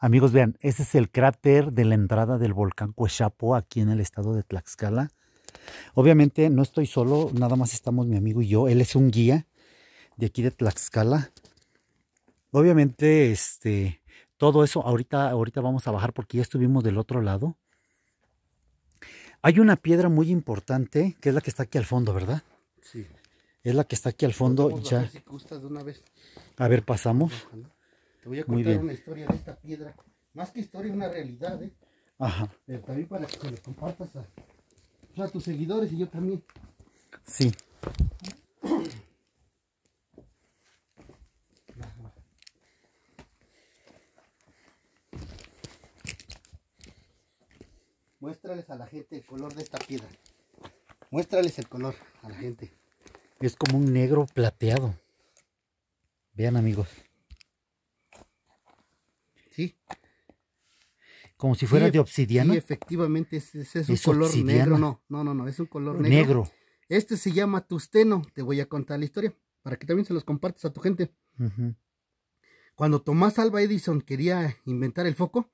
Amigos, vean, ese es el cráter de la entrada del volcán Cuechapo aquí en el estado de Tlaxcala. Obviamente no estoy solo, nada más estamos mi amigo y yo. Él es un guía de aquí de Tlaxcala. Obviamente, este, todo eso, ahorita, ahorita vamos a bajar porque ya estuvimos del otro lado. Hay una piedra muy importante que es la que está aquí al fondo, ¿verdad? Sí. Es la que está aquí al fondo. Ya. A ver, pasamos voy a contar una historia de esta piedra. Más que historia, una realidad, ¿eh? Ajá. Eh, también para que se lo compartas a, pues, a tus seguidores y yo también. Sí. Muéstrales a la gente el color de esta piedra. Muéstrales el color a la gente. Es como un negro plateado. Vean amigos. Como si fuera de obsidiana. efectivamente, es, un color negro. No, no, no, no, es un color negro. Este se llama tusteno, te voy a contar la historia, para que también se los compartas a tu gente. Cuando Tomás Alba Edison quería inventar el foco,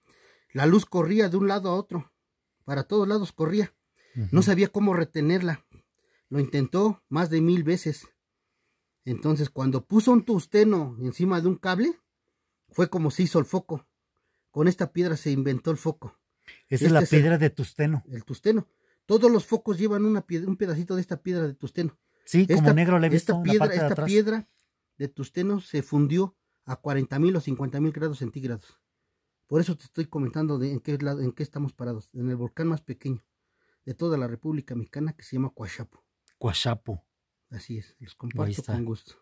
la luz corría de un lado a otro, para todos lados corría. No sabía cómo retenerla. Lo intentó más de mil veces. Entonces, cuando puso un tusteno encima de un cable, fue como se hizo el foco. Con esta piedra se inventó el foco. Esa es este la piedra de tusteno. El tusteno. Todos los focos llevan una un pedacito de esta piedra de tusteno. Sí, como negro he visto Esta, piedra, esta de piedra de tusteno se fundió a mil o mil grados centígrados. Por eso te estoy comentando de en qué en qué estamos parados, en el volcán más pequeño de toda la República Mexicana que se llama Coachapo. Coachapo. Así es, los comparto con gusto.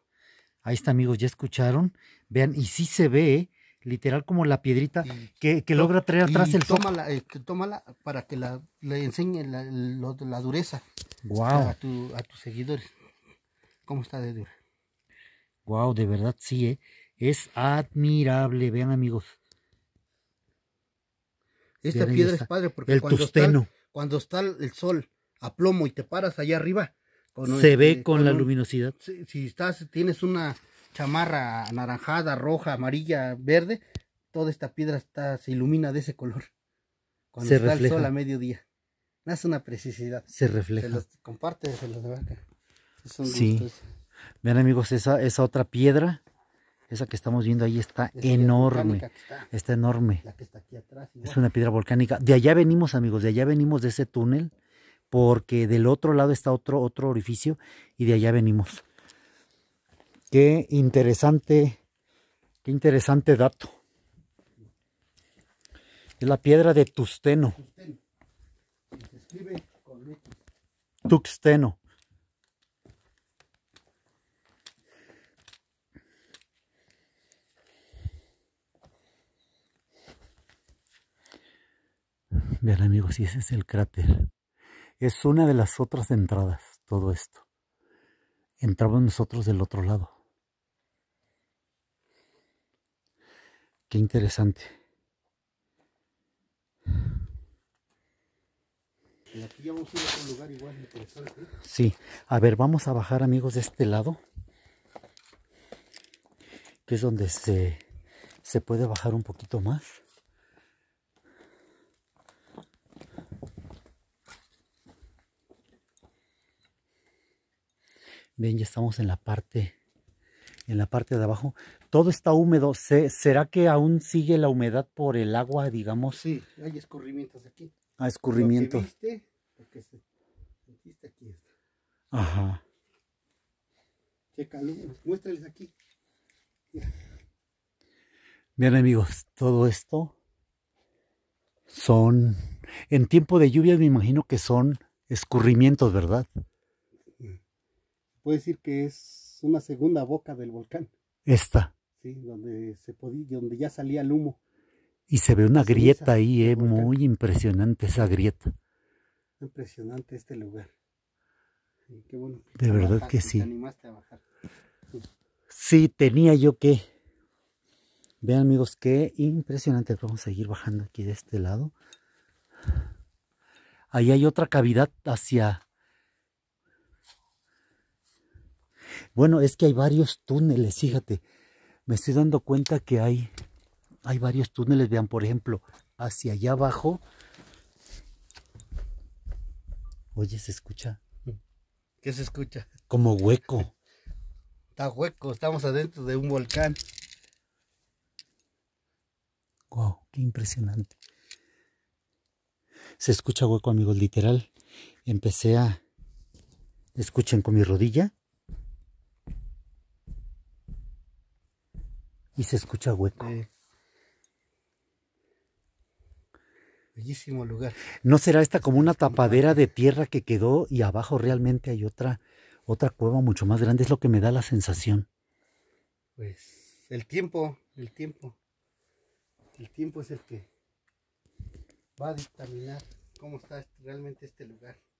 Ahí está, amigos, ya escucharon. Vean, y sí se ve, ¿eh? literal como la piedrita que, logra traer atrás el tómala, este, tómala para que le enseñe la, dureza a, tus seguidores. ¿Cómo está de dura? Wow, de verdad sí, ¿eh? es admirable, vean amigos. Esta piedra es padre porque cuando, Está, cuando está el sol a plomo y te paras allá arriba, se este, ve con, la luminosidad. si estás, tienes una chamarra anaranjada, roja, amarilla, verde, toda esta piedra está, se ilumina de ese color. Cuando se está el sol a mediodía. Hace una precisidad. Se refleja. Se los comparte, se los vaca. sí. Vean amigos, esa, esa otra piedra, esa que estamos viendo ahí está enorme. Está, enorme. La que está aquí atrás, es una piedra volcánica. De allá venimos amigos, de allá venimos de ese túnel, porque del otro lado está otro, otro orificio y de allá venimos. Qué interesante, qué interesante dato. Es la piedra de Tusteno. Tuxteno. Vean amigos, y ese es el cráter. Es una de las otras entradas, todo esto. Entramos nosotros del otro lado. Qué interesante. Sí, a ver, vamos a bajar amigos de este lado, que es donde se, se puede bajar un poquito más. Bien, ya estamos en la parte en la parte de abajo. Todo está húmedo. ¿Será que aún sigue la humedad por el agua, digamos? Sí, hay escurrimientos aquí. Ah, escurrimientos. Lo aquí Ajá. Qué calor. Muéstrales aquí. Bien amigos, todo esto son, en tiempo de lluvia me imagino que son escurrimientos, ¿verdad? Puede decir que es una segunda boca del volcán. Esta. Sí, donde, se donde ya salía el humo. Y se ve una grieta ahí, eh, muy impresionante esa grieta. Impresionante este lugar. qué bueno. De verdad que sí. Te Sí. sí, tenía yo que. Vean amigos, qué impresionante. Vamos a seguir bajando aquí de este lado. Ahí hay otra cavidad hacia Bueno, es que hay varios túneles, fíjate. Me estoy dando cuenta que hay, hay varios túneles. Vean, por ejemplo, hacia allá abajo. Oye, se escucha. ¿Qué se escucha? Como hueco. Está hueco, estamos adentro de un volcán. Wow, qué impresionante. Se escucha hueco, amigos, literal. Empecé a... Escuchen con mi rodilla. y se escucha hueco. bellísimo lugar. ¿No será esta como una tapadera de tierra que quedó y abajo realmente hay otra, otra cueva mucho más grande? Es lo que me da la sensación. Pues el tiempo, el tiempo. El tiempo es el que va a determinar cómo está este, realmente este lugar.